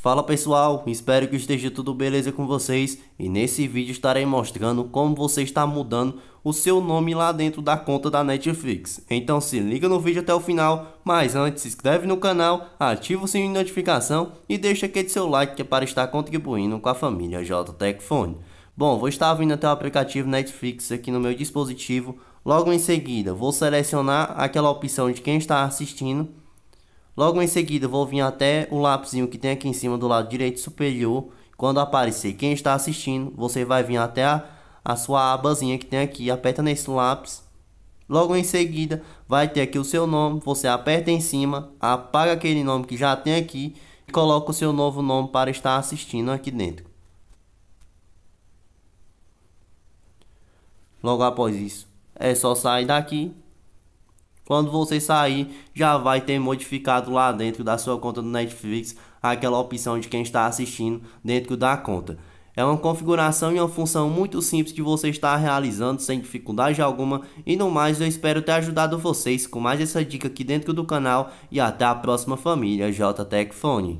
Fala pessoal, espero que esteja tudo beleza com vocês e nesse vídeo estarei mostrando como você está mudando o seu nome lá dentro da conta da Netflix. Então se liga no vídeo até o final, mas antes se inscreve no canal, ativa o sininho de notificação e deixa aquele seu like que é para estar contribuindo com a família JTech Bom, vou estar vindo até o aplicativo Netflix aqui no meu dispositivo, logo em seguida vou selecionar aquela opção de quem está assistindo Logo em seguida, vou vir até o lápisinho que tem aqui em cima do lado direito superior. Quando aparecer quem está assistindo, você vai vir até a, a sua abazinha que tem aqui, aperta nesse lápis. Logo em seguida, vai ter aqui o seu nome, você aperta em cima, apaga aquele nome que já tem aqui e coloca o seu novo nome para estar assistindo aqui dentro. Logo após isso, é só sair daqui quando você sair, já vai ter modificado lá dentro da sua conta do Netflix aquela opção de quem está assistindo dentro da conta. É uma configuração e uma função muito simples que você está realizando sem dificuldade alguma. E no mais, eu espero ter ajudado vocês com mais essa dica aqui dentro do canal. E até a próxima família JTech